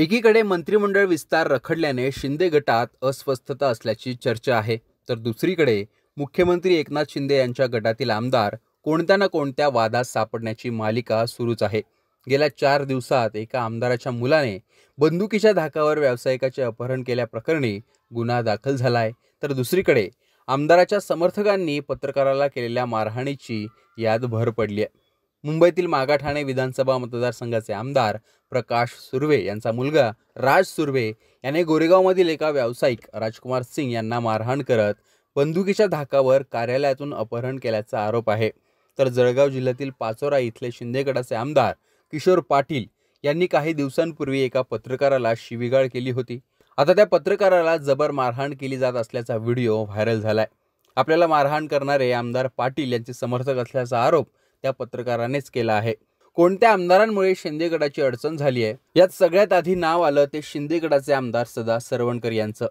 एकीकडे मंत्रिमंडळ विस्तार रखडल्याने शिंदे गटात अस्वस्थता असल्याची चर्चा आहे तर दुसरीकडे मुख्यमंत्री एकनाथ शिंदे यांच्या गटातील आमदार कोणत्या ना कोणत्या वादात सापडण्याची मालिका सुरूच आहे गेल्या चार दिवसात एका आमदाराच्या मुलाने बंदुकीच्या धाकावर व्यावसायिकाचे अपहरण केल्याप्रकरणी गुन्हा दाखल झाला तर दुसरीकडे आमदाराच्या समर्थकांनी पत्रकाराला केलेल्या मारहाणीची याद भर पडली आहे मुंबईतील मागाठाणे विधानसभा मतदारसंघाचे आमदार प्रकाश सुर्वे यांचा मुलगा राज सुर्वे याने गोरेगावमधील एका व्यावसायिक राजकुमार सिंग यांना मारहाण करत बंदुकीच्या धाकावर कार्यालयातून अपहरण केल्याचा आरोप आहे तर जळगाव जिल्ह्यातील पाचोरा इथले शिंदेगडाचे आमदार किशोर पाटील यांनी काही दिवसांपूर्वी एका पत्रकाराला शिवीगाळ केली होती आता त्या पत्रकाराला जबर मारहाण केली जात असल्याचा व्हिडिओ व्हायरल झालाय आपल्याला मारहाण करणारे आमदार पाटील यांचे समर्थक असल्याचा आरोप त्या पत्रकारानेच केला आहे कोणत्या आमदारांमुळे शिंदेगडाची अडचण झाली आहे यात सगळ्यात आधी नाव आलं ते शिंदेगडाचे आमदार सदा सरवणकर यांचं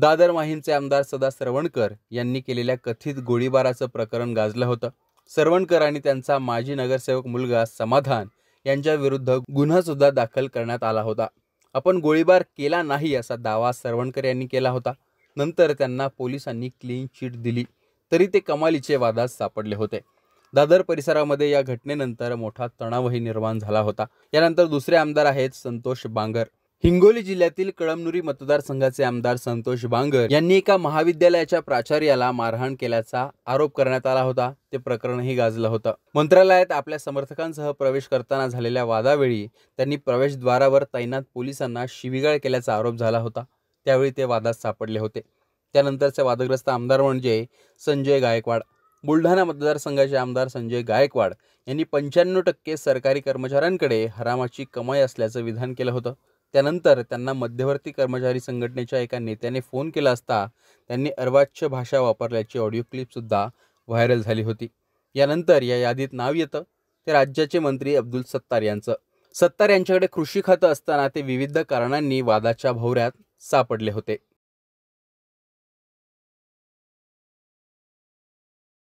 दादर माहीमचे आमदार सदा सरवणकर यांनी केलेल्या कथित गोळीबाराचं प्रकरण गाजलं होतं सरवणकर आणि त्यांचा माजी नगरसेवक मुलगा समाधान यांच्या विरुद्ध गुन्हा सुद्धा दाखल करण्यात आला होता आपण गोळीबार केला नाही असा दावा सरवणकर यांनी केला होता नंतर त्यांना पोलिसांनी क्लीन चिट दिली तरी ते कमालीचे वादात सापडले होते दादर परिसरामध्ये या घटनेनंतर मोठा तणावही निर्माण झाला होता यानंतर दुसरे आमदार आहेत संतोष बांगर हिंगोली जिल्ह्यातील कळमनुरी मतदारसंघाचे आमदार संतोष बांगर यांनी एका महाविद्यालयाच्या प्राचार्याला मारहाण केल्याचा आरोप करण्यात आला होता ते प्रकरणही गाजलं होतं मंत्रालयात आपल्या समर्थकांसह प्रवेश करताना झालेल्या वादावेळी त्यांनी प्रवेशद्वारावर तैनात पोलिसांना शिविगाळ केल्याचा आरोप झाला होता त्यावेळी ते वादात सापडले होते त्यानंतरचे वादग्रस्त आमदार म्हणजे संजय गायकवाड बुलढाणा मतदारसंघाचे आमदार संजय गायकवाड यांनी पंच्याण्णव टक्के सरकारी कर्मचाऱ्यांकडे हरामाची कमाई असल्याचं विधान केलं होतं त्यानंतर त्यांना मध्यवर्ती कर्मचारी संघटनेच्या एका नेत्याने फोन केला असता त्यांनी अर्वाच्य भाषा वापरल्याची ऑडिओ क्लिपसुद्धा व्हायरल झाली होती यानंतर या यादीत नाव येतं ते राज्याचे मंत्री अब्दुल सत्तार यांचं सत्तार यांच्याकडे कृषी खातं असताना ते विविध कारणांनी वादाच्या भोवऱ्यात सापडले होते